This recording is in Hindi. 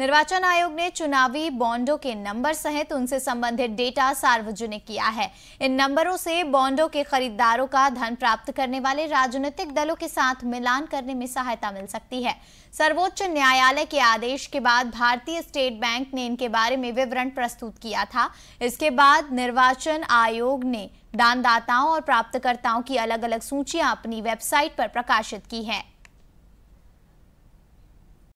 निर्वाचन आयोग ने चुनावी बॉन्डों के नंबर सहित उनसे संबंधित डेटा सार्वजनिक किया है इन नंबरों से बॉन्डों के खरीदारों का धन प्राप्त करने वाले राजनीतिक दलों के साथ मिलान करने में सहायता मिल सकती है सर्वोच्च न्यायालय के आदेश के बाद भारतीय स्टेट बैंक ने इनके बारे में विवरण प्रस्तुत किया था इसके बाद निर्वाचन आयोग ने दानदाताओं और प्राप्तकर्ताओं की अलग अलग सूचियां अपनी वेबसाइट पर प्रकाशित की हैं